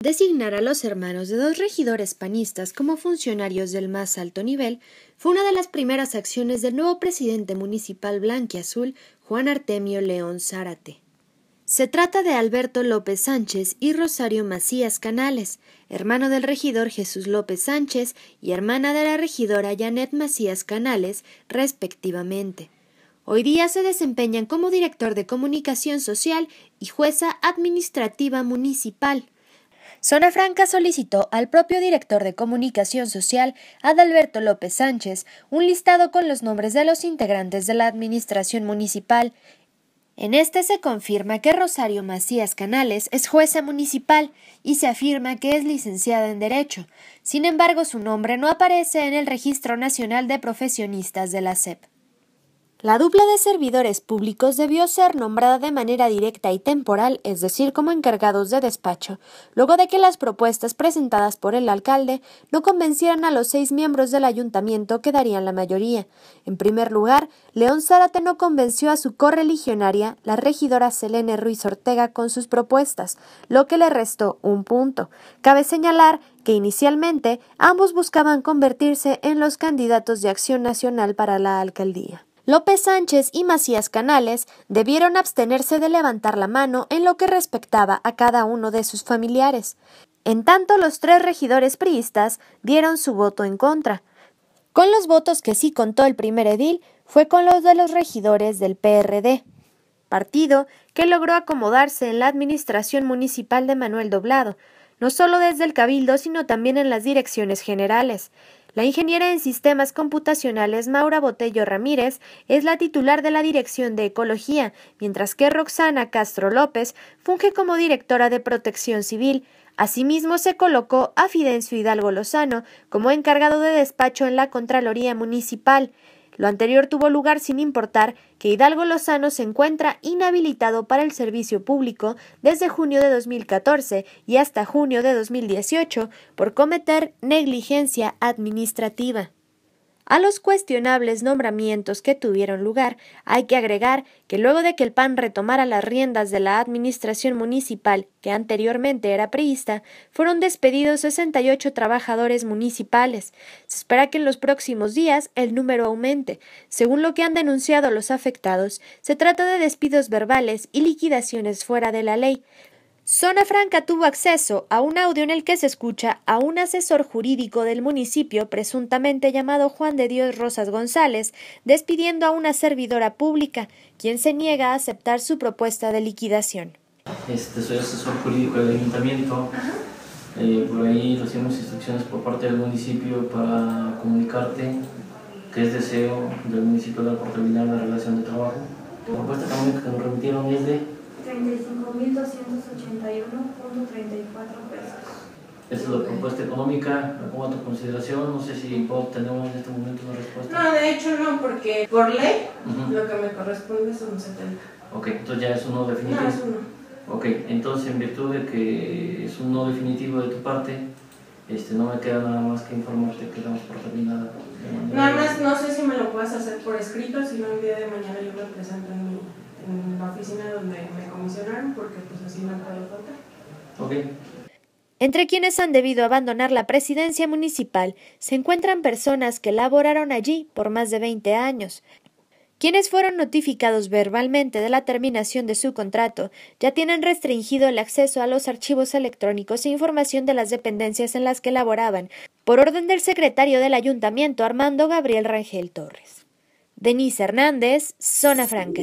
Designar a los hermanos de dos regidores panistas como funcionarios del más alto nivel fue una de las primeras acciones del nuevo presidente municipal blanquiazul, Juan Artemio León Zárate. Se trata de Alberto López Sánchez y Rosario Macías Canales, hermano del regidor Jesús López Sánchez y hermana de la regidora Janet Macías Canales, respectivamente. Hoy día se desempeñan como director de comunicación social y jueza administrativa municipal. Zona Franca solicitó al propio director de Comunicación Social, Adalberto López Sánchez, un listado con los nombres de los integrantes de la Administración Municipal. En este se confirma que Rosario Macías Canales es jueza municipal y se afirma que es licenciada en Derecho. Sin embargo, su nombre no aparece en el Registro Nacional de Profesionistas de la SEP. La dupla de servidores públicos debió ser nombrada de manera directa y temporal, es decir, como encargados de despacho, luego de que las propuestas presentadas por el alcalde no convencieran a los seis miembros del ayuntamiento que darían la mayoría. En primer lugar, León Zárate no convenció a su correligionaria, la regidora Selene Ruiz Ortega, con sus propuestas, lo que le restó un punto. Cabe señalar que inicialmente ambos buscaban convertirse en los candidatos de Acción Nacional para la alcaldía. López Sánchez y Macías Canales debieron abstenerse de levantar la mano en lo que respectaba a cada uno de sus familiares. En tanto, los tres regidores priistas dieron su voto en contra. Con los votos que sí contó el primer edil fue con los de los regidores del PRD, partido que logró acomodarse en la administración municipal de Manuel Doblado, no solo desde el Cabildo, sino también en las direcciones generales. La ingeniera en sistemas computacionales Maura Botello Ramírez es la titular de la Dirección de Ecología, mientras que Roxana Castro López funge como directora de Protección Civil. Asimismo, se colocó a Fidencio Hidalgo Lozano como encargado de despacho en la Contraloría Municipal. Lo anterior tuvo lugar sin importar que Hidalgo Lozano se encuentra inhabilitado para el servicio público desde junio de 2014 y hasta junio de 2018 por cometer negligencia administrativa. A los cuestionables nombramientos que tuvieron lugar, hay que agregar que luego de que el PAN retomara las riendas de la administración municipal, que anteriormente era priista, fueron despedidos 68 trabajadores municipales. Se espera que en los próximos días el número aumente. Según lo que han denunciado los afectados, se trata de despidos verbales y liquidaciones fuera de la ley. Zona Franca tuvo acceso a un audio en el que se escucha a un asesor jurídico del municipio, presuntamente llamado Juan de Dios Rosas González, despidiendo a una servidora pública, quien se niega a aceptar su propuesta de liquidación. Este, soy asesor jurídico del ayuntamiento. Eh, por ahí recibimos instrucciones por parte del municipio para comunicarte que es deseo del municipio de por terminar la relación de trabajo. La propuesta que nos remitieron es de 35.281.34 pesos. ¿Esa es la propuesta económica, la pongo a tu consideración, no sé si puedo obtener en este momento una respuesta. No, de hecho no, porque por ley lo que me corresponde son 70. Ok, entonces ya es un no definitivo. No, es uno. Ok, entonces en virtud de que es un no definitivo de tu parte, este, no me queda nada más que informarte que damos por terminada. Nada más, no sé si me lo puedes hacer por escrito, si no el día de mañana yo lo presento en mi donde me comisionaron porque pues así Entre quienes han debido abandonar la presidencia municipal se encuentran personas que laboraron allí por más de 20 años, quienes fueron notificados verbalmente de la terminación de su contrato ya tienen restringido el acceso a los archivos electrónicos e información de las dependencias en las que laboraban, por orden del secretario del ayuntamiento Armando Gabriel Rangel Torres. Denise Hernández, Zona Franca.